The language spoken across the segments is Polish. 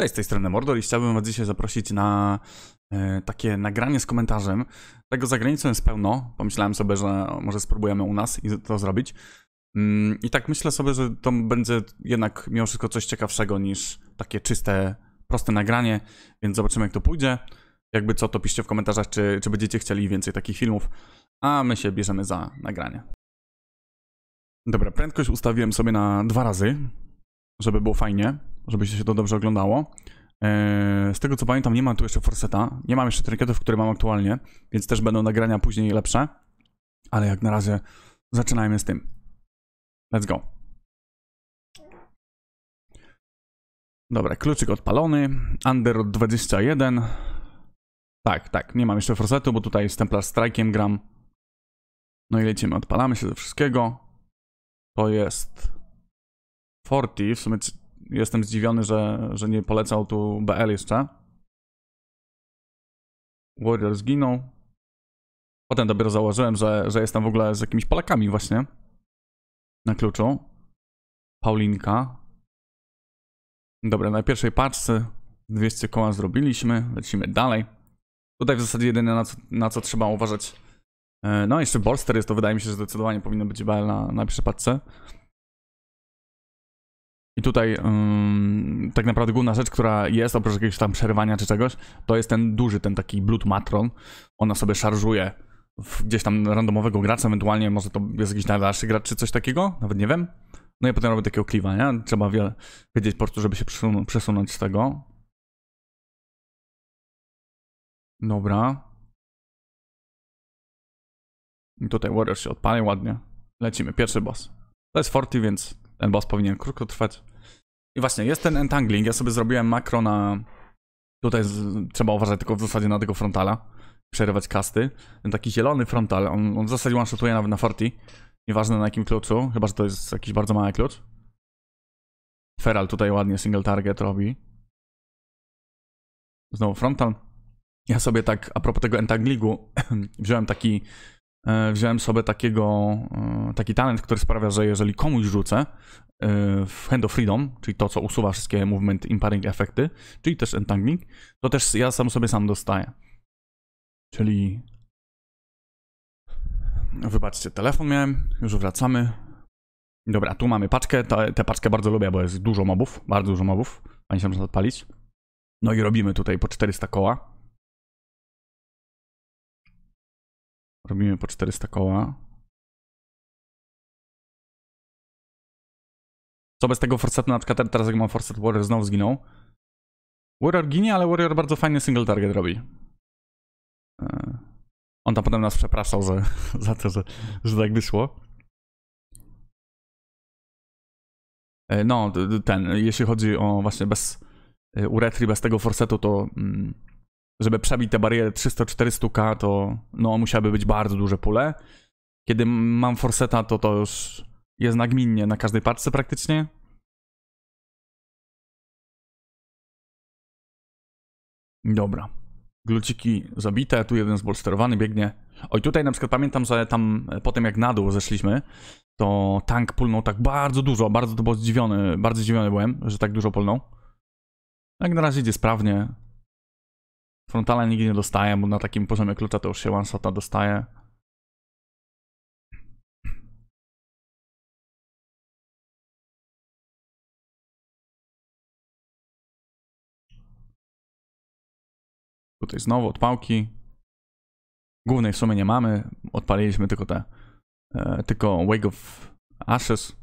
Cześć, z tej strony Mordor i chciałbym was dzisiaj zaprosić na e, takie nagranie z komentarzem. Tego za granicą jest pełno, pomyślałem sobie, że może spróbujemy u nas i to zrobić. Mm, I tak myślę sobie, że to będzie jednak mimo wszystko coś ciekawszego niż takie czyste, proste nagranie, więc zobaczymy jak to pójdzie. Jakby co, to piszcie w komentarzach, czy, czy będziecie chcieli więcej takich filmów, a my się bierzemy za nagranie. Dobra, prędkość ustawiłem sobie na dwa razy, żeby było fajnie żeby się to dobrze oglądało. E, z tego co pamiętam, nie mam tu jeszcze forseta, nie mam jeszcze trinketów, które mam aktualnie, więc też będą nagrania później lepsze. Ale jak na razie zaczynajmy z tym. Let's go. Dobra, kluczyk odpalony, under 21. Tak, tak, nie mam jeszcze forsetu, bo tutaj z Templar Strike'iem gram. No i lecimy, odpalamy się ze wszystkiego. To jest 40, w sumie jestem zdziwiony, że, że nie polecał tu BL jeszcze. Warrior zginął. Potem dopiero założyłem, że, że jestem w ogóle z jakimiś Polakami właśnie na kluczu. Paulinka. Dobra, na pierwszej paczce 200 koła zrobiliśmy, lecimy dalej. Tutaj w zasadzie jedyne na co, na co trzeba uważać. E, no, jeszcze bolster jest, to wydaje mi się, że zdecydowanie powinno być BL na, na pierwszej paczce. I tutaj tak naprawdę główna rzecz, która jest, oprócz jakiegoś tam przerwania czy czegoś, to jest ten duży, ten taki Blood Matron. Ona sobie szarżuje gdzieś tam randomowego gracza, ewentualnie może to jest jakiś najdalszy gracz czy coś takiego, nawet nie wiem. No i potem robię takiego kliwa, nie? Trzeba wiele wiedzieć po prostu, żeby się przesunąć z tego. Dobra. I tutaj Warrior się odpali ładnie. Lecimy, pierwszy boss. To jest Forty, więc ten boss powinien krótko trwać. I właśnie, jest ten entangling. Ja sobie zrobiłem makro na... Tutaj z... trzeba uważać tylko w zasadzie na tego frontala. Przerywać kasty. Ten taki zielony frontal, on, on w zasadzie one-shotuje nawet na forti. Nieważne na jakim kluczu, chyba że to jest jakiś bardzo mały klucz. Feral tutaj ładnie single target robi. Znowu frontal. Ja sobie tak, a propos tego entanglingu, wziąłem taki E, wziąłem sobie takiego, e, taki talent, który sprawia, że jeżeli komuś rzucę e, w Hand of Freedom, czyli to, co usuwa wszystkie movement impairing efekty, czyli też entangling, to też ja sam sobie sam dostaję. Czyli... Wybaczcie, telefon miałem, już wracamy. Dobra, tu mamy paczkę, tę, paczkę bardzo lubię, bo jest dużo mobów, bardzo dużo mobów, pani nie się może odpalić. No i robimy tutaj po 400 koła. Robimy po 400 koła. Co bez tego Forsetu, na przykład teraz jak mam Forset, Warrior znowu zginął. Warrior ginie, ale Warrior bardzo fajny single target robi. E, on tam potem nas przepraszał za, za to, że, że tak wyszło. E, no, ten, jeśli chodzi o właśnie bez e, uretry bez tego forsetu, to mm, żeby przebić tę barierę 300-400k, to no, musiałby być bardzo duże pule. Kiedy mam forseta, to to już jest nagminnie na każdej paczce praktycznie. Dobra. Gluciki zabite, tu jeden zbolsterowany biegnie. Oj, tutaj na przykład pamiętam, że tam e, po tym jak na dół zeszliśmy, to tank pulnął tak bardzo dużo, bardzo to było zdziwiony, bardzo zdziwiony byłem, że tak dużo pulnął. Jak na razie idzie sprawnie, Frontala nigdy nie dostaję, bo na takim poziomie klucza to już się one-shota dostaje. Tutaj znowu odpałki. Głównej w sumie nie mamy. Odpaliliśmy tylko te, e, tylko Wake of Ashes.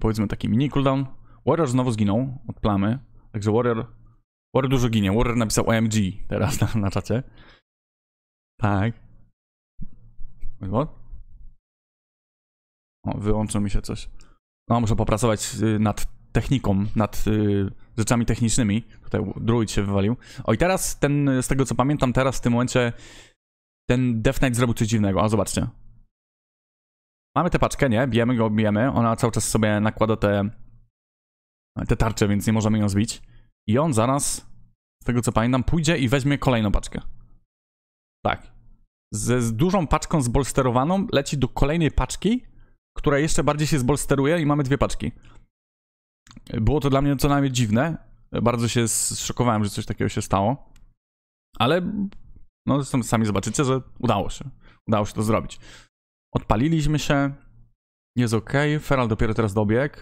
Powiedzmy taki mini cooldown. Warrior znowu zginął od plamy. Także Warrior War dużo ginie. Warrior napisał OMG teraz na, na czacie. Tak. What? O, wyłączył mi się coś. No, muszę popracować y, nad techniką, nad y, rzeczami technicznymi. Tutaj druid się wywalił. O i teraz ten, z tego co pamiętam, teraz w tym momencie ten Death Knight zrobił coś dziwnego. A zobaczcie. Mamy tę paczkę, nie? Bijemy go, bijemy. Ona cały czas sobie nakłada te, te tarcze, więc nie możemy ją zbić. I on zaraz, z tego co pamiętam, pójdzie i weźmie kolejną paczkę. Tak. Z, z dużą paczką zbolsterowaną leci do kolejnej paczki, która jeszcze bardziej się zbolsteruje i mamy dwie paczki. Było to dla mnie co najmniej dziwne. Bardzo się zszokowałem, że coś takiego się stało. Ale no zresztą sami zobaczycie, że udało się. Udało się to zrobić. Odpaliliśmy się. Jest ok. Feral dopiero teraz dobiegł.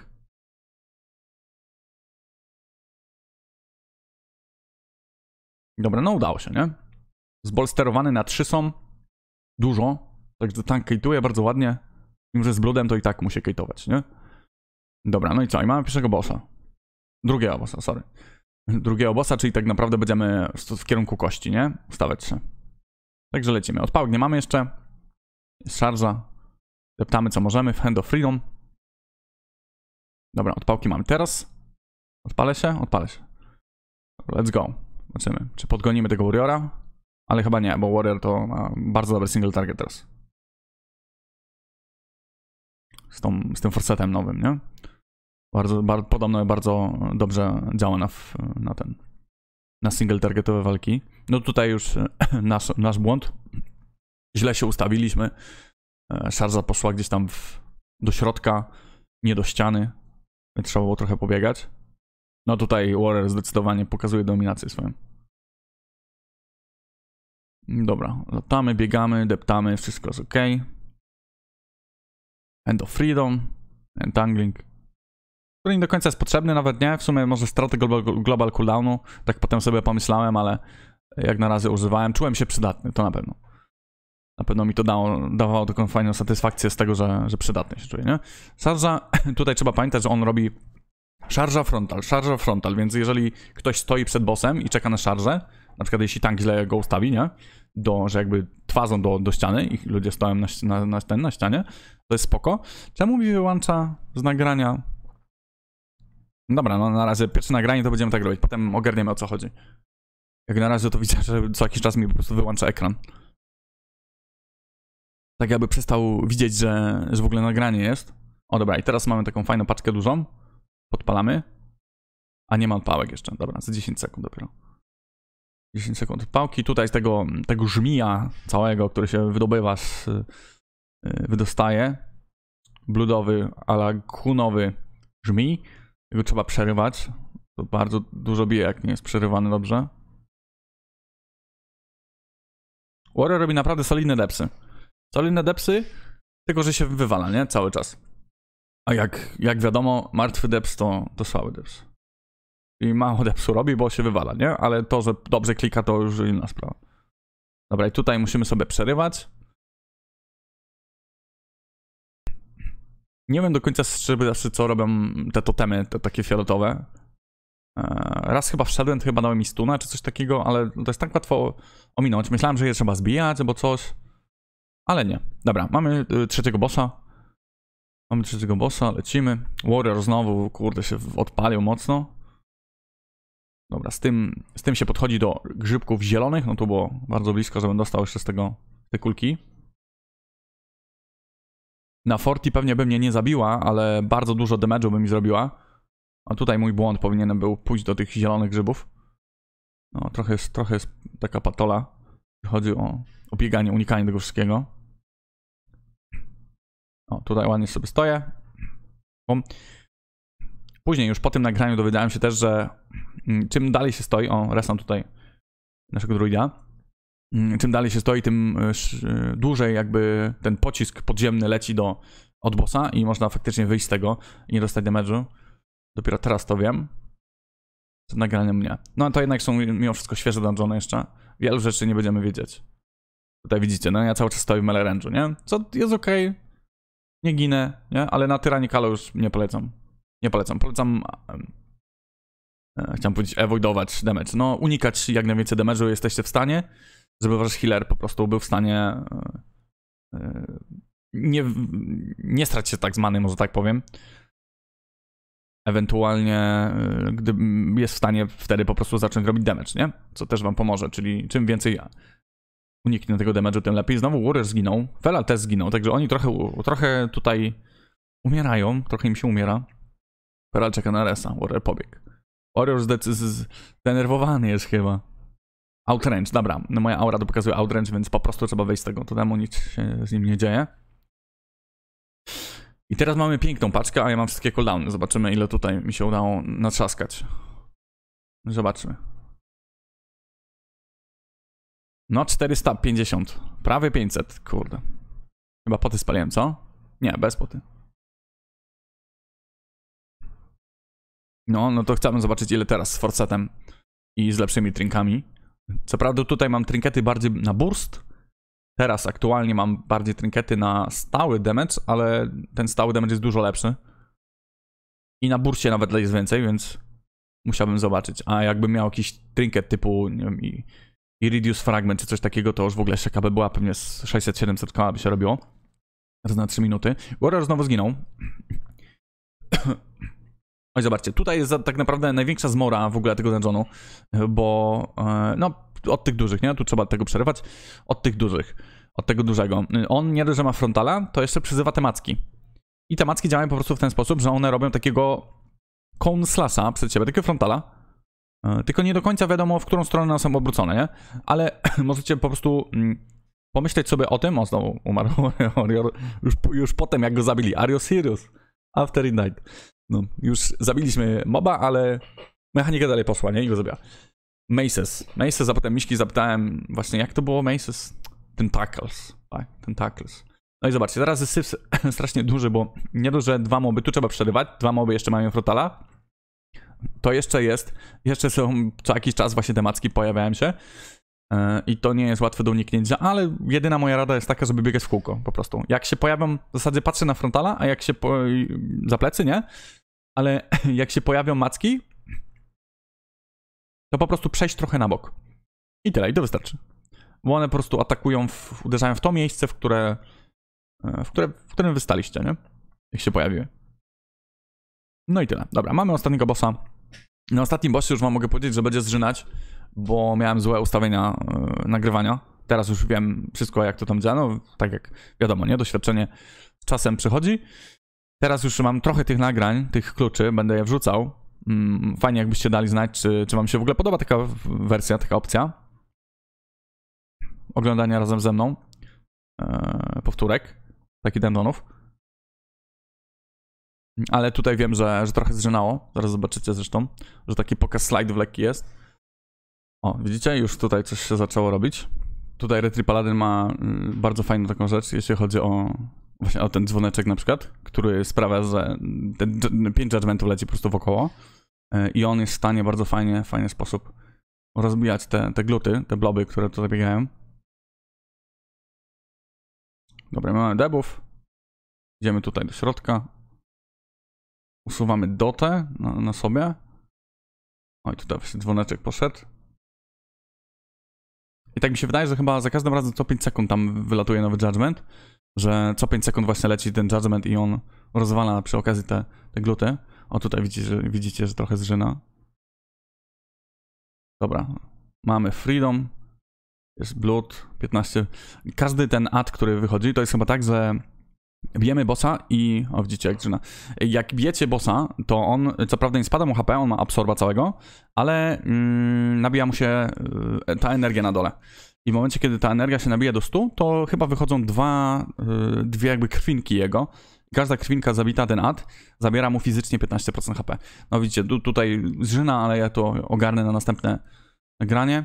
Dobra, no udało się, nie? Zbolsterowany na 3 są. Dużo. Także tank kejtuje bardzo ładnie. Mimo, że z bludem to i tak musi kejtować, nie? Dobra, no i co? I mamy pierwszego bossa. Drugiego bossa, sorry. Drugiego bossa, czyli tak naprawdę będziemy w kierunku kości, nie? Stawać się. Także lecimy. Odpałek nie mamy jeszcze. Jest szarża. Deptamy co możemy w Hand of Freedom. Dobra, odpałki mamy teraz. Odpalę się? Odpalę się. Let's go. Zobaczymy, czy podgonimy tego Warriora, ale chyba nie, bo Warrior to ma bardzo dobry single target teraz. Z, tą, z tym forsetem nowym, nie? Bardzo, bar, podobno bardzo dobrze działa na, na ten, na single targetowe walki. No tutaj już nasz, nasz błąd. Źle się ustawiliśmy. E, Szarza poszła gdzieś tam w, do środka, nie do ściany. Trzeba było trochę pobiegać. No tutaj Warrior zdecydowanie pokazuje dominację swoją. Dobra, latamy, biegamy, deptamy, wszystko jest ok. End of Freedom, Entangling, który nie do końca jest potrzebny, nawet nie. W sumie może straty global, global cooldownu, tak potem sobie pomyślałem, ale jak na razie używałem. Czułem się przydatny, to na pewno. Na pewno mi to dało, dawało taką fajną satysfakcję z tego, że, że przydatny się czuję, nie? Sarza, tutaj trzeba pamiętać, że on robi Szarża frontal, szarża frontal, więc jeżeli ktoś stoi przed bossem i czeka na szarżę, na przykład jeśli tank źle go ustawi, nie? Do, że jakby twarzą do, do ściany i ludzie stoją na, na, na, ten, na ścianie, to jest spoko. Czemu mi wyłącza z nagrania? No dobra, no na razie pierwsze nagranie to będziemy tak robić, potem ogarniemy o co chodzi. Jak na razie to widzę, że co jakiś czas mi po prostu wyłącza ekran. Tak jakby przestał widzieć, że, że w ogóle nagranie jest. O dobra, i teraz mamy taką fajną paczkę dużą. Podpalamy. A nie mam pałek jeszcze. Dobra, za 10 sekund dopiero. 10 sekund pałki. Tutaj z tego, mm, tego żmija całego, który się wydobywa, z, y, y, wydostaje. Bludowy, ale kunowy żmij. Jego trzeba przerywać. To bardzo dużo bije, jak nie jest przerywany dobrze. Warrior robi naprawdę solidne depsy. Solidne depsy, tylko że się wywala, nie? Cały czas. A jak, jak wiadomo, martwy deps to, to słaby deps. I mało depsu robi, bo się wywala, nie? Ale to, że dobrze klika, to już inna sprawa. Dobra, i tutaj musimy sobie przerywać. Nie wiem do końca, czy co robią te totemy, te takie fioletowe. E, raz chyba wszedłem, to chyba dałem mi stuna czy coś takiego, ale to jest tak łatwo ominąć. Myślałem, że je trzeba zbijać albo coś, ale nie. Dobra, mamy y, trzeciego bossa. Mamy trzeciego bossa, lecimy. Warrior znowu, kurde, się odpalił mocno. Dobra, z tym, z tym się podchodzi do grzybków zielonych. No to było bardzo blisko, żebym dostał jeszcze z tego te kulki. Na Forti pewnie by mnie nie zabiła, ale bardzo dużo damage'u by mi zrobiła. A tutaj mój błąd powinienem był pójść do tych zielonych grzybów. No, trochę jest, trochę jest taka patola. Chodzi o obieganie, unikanie tego wszystkiego tutaj ładnie sobie stoję. Później już po tym nagraniu dowiedziałem się też, że mm, czym dalej się stoi, o, resam tutaj naszego druida, mm, czym dalej się stoi, tym e, e, dłużej jakby ten pocisk podziemny leci do od bossa i można faktycznie wyjść z tego i nie dostać damage'u. Dopiero teraz to wiem. Przed nagraniem mnie. No to jednak są mimo wszystko świeże dungeony jeszcze. Wielu rzeczy nie będziemy wiedzieć. Tutaj widzicie, no ja cały czas stoję w Melerange'u, nie? Co jest ok nie ginę, nie? Ale na Kalo już nie polecam. Nie polecam. Polecam... E, chciałem powiedzieć avoidować damage. No, unikać jak najwięcej damage'u jesteście w stanie, żeby wasz healer po prostu był w stanie... E, e, nie, nie strać się tak z many, może tak powiem. Ewentualnie, gdy jest w stanie wtedy po prostu zacząć robić damage, nie? Co też wam pomoże, czyli czym więcej uniknę tego damage'u, tym lepiej. Znowu Warrior zginął, Vela też zginął, także oni trochę, trochę tutaj umierają, trochę im się umiera. Vela czeka na resa, Warrior pobiegł. Warrior zdenerwowany jest chyba. Outrange, dobra, no moja aura to pokazuje outrange, więc po prostu trzeba wejść z tego, to temu nic się z nim nie dzieje. I teraz mamy piękną paczkę, a ja mam wszystkie cooldowny. Zobaczymy ile tutaj mi się udało natrzaskać. Zobaczmy. No 450. Prawie 500, kurde. Chyba poty spaliłem, co? Nie, bez poty. No, no to chciałbym zobaczyć ile teraz z forsetem i z lepszymi trinkami. Co prawda tutaj mam trinkety bardziej na burst. Teraz aktualnie mam bardziej trinkety na stały damage, ale ten stały damage jest dużo lepszy. I na burstie nawet jest więcej, więc musiałbym zobaczyć. A jakbym miał jakiś trinket typu, nie wiem, i i reduce fragment czy coś takiego, to już w ogóle jeszcze KB była pewnie z 600-700 km by się robiło. Raz na 3 minuty. Warrior znowu zginął. Oj, zobaczcie, tutaj jest tak naprawdę największa zmora w ogóle tego dungeonu, bo e, no, od tych dużych, nie? Tu trzeba tego przerywać. Od tych dużych, od tego dużego. On nie dość, że ma frontala, to jeszcze przyzywa macki. I macki działają po prostu w ten sposób, że one robią takiego cone slasha przed siebie, takiego frontala, E, tylko nie do końca wiadomo, w którą stronę są obrócone, nie? Ale możecie po prostu mm, pomyśleć sobie o tym, o znowu umarł już, już potem jak go zabili. Are you serious? After night. No, już zabiliśmy moba, ale mechanika dalej poszła, nie? I go zabiła. Maces. Maces, a potem Miśki zapytałem właśnie, jak to było Maces? Tentacles. Tak, Tentacles. No i zobaczcie, teraz jest syf strasznie duży, bo nie dość, że dwa moby tu trzeba przerywać, dwa moby jeszcze mają frotala, to jeszcze jest, jeszcze są co jakiś czas właśnie te macki pojawiają się e, i to nie jest łatwe do uniknięcia, ale jedyna moja rada jest taka, żeby biegać w kółko po prostu. Jak się pojawią, w zasadzie patrzę na frontala, a jak się po, za plecy, nie? Ale jak się pojawią macki, to po prostu przejść trochę na bok. I tyle, i to wystarczy. Bo one po prostu atakują, w, uderzają w to miejsce, w które, e, w, które, w którym wystaliście, nie? Jak się pojawiły. No i tyle. Dobra, mamy ostatniego bossa. Na ostatnim bossie już wam mogę powiedzieć, że będzie zrzynać, bo miałem złe ustawienia yy, nagrywania. Teraz już wiem wszystko, jak to tam działa. No, tak jak wiadomo, nie? Doświadczenie czasem przychodzi. Teraz już mam trochę tych nagrań, tych kluczy, będę je wrzucał. Mm, fajnie, jakbyście dali znać, czy, czy wam się w ogóle podoba taka wersja, taka opcja. Oglądania razem ze mną. Yy, powtórek. Taki dendonów. Ale tutaj wiem, że, że trochę zżynało. Zaraz zobaczycie zresztą, że taki pokaz slajdów lekki jest. O, widzicie? Już tutaj coś się zaczęło robić. Tutaj Retri Paladin ma mm, bardzo fajną taką rzecz, jeśli chodzi o właśnie o ten dzwoneczek na przykład, który sprawia, że ten pięć judgmentów leci po prostu wokoło e, i on jest w stanie bardzo fajnie, fajny sposób rozbijać te, te gluty, te bloby, które tutaj biegają. Dobra, mamy debów. Idziemy tutaj do środka. Usuwamy dotę na, na sobie. Oj, tutaj właśnie dzwoneczek poszedł. I tak mi się wydaje, że chyba za każdym razem co 5 sekund tam wylatuje nowy judgment, że co 5 sekund właśnie leci ten judgment i on rozwala przy okazji te, te gluty. O, tutaj widzicie, że, widzicie, że trochę zżyna. Dobra, mamy Freedom, jest Blood, 15. Każdy ten ad, który wychodzi, to jest chyba tak, że Bijemy bossa i... O, widzicie jak drzyna. Jak bijecie bossa, to on, co prawda nie spada mu HP, on ma absorba całego, ale mm, nabija mu się y, ta energia na dole. I w momencie, kiedy ta energia się nabija do 100, to chyba wychodzą dwa, y, dwie jakby krwinki jego. Każda krwinka zabita ten ad zabiera mu fizycznie 15% HP. No widzicie, tu, tutaj zżyna, ale ja to ogarnę na następne granie.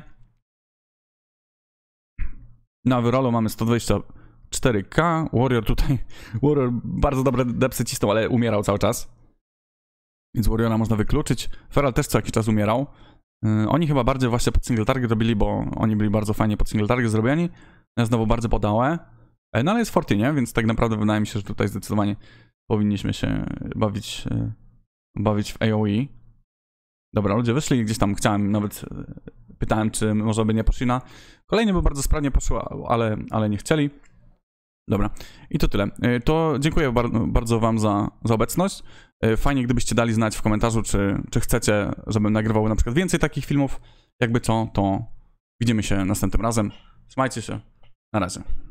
Na wyrolu mamy 120 4K. Warrior tutaj. Warrior bardzo dobre depsy cisnął, ale umierał cały czas. Więc Warriora można wykluczyć. Feral też co jakiś czas umierał. Yy, oni chyba bardziej właśnie pod single target robili, bo oni byli bardzo fajnie pod single target zrobieni. Ja znowu bardzo podałe. E, no ale jest Forti, nie? Więc tak naprawdę wydaje mi się, że tutaj zdecydowanie powinniśmy się bawić, y, bawić w AOE. Dobra, ludzie wyszli gdzieś tam, chciałem nawet, y, pytałem czy może by nie poszli na... Kolejny by bardzo sprawnie poszło, ale, ale nie chcieli. Dobra, i to tyle. E, to dziękuję bardzo Wam za, za obecność. E, fajnie, gdybyście dali znać w komentarzu, czy, czy chcecie, żebym nagrywał na przykład więcej takich filmów. Jakby co, to widzimy się następnym razem. Trzymajcie się. Na razie.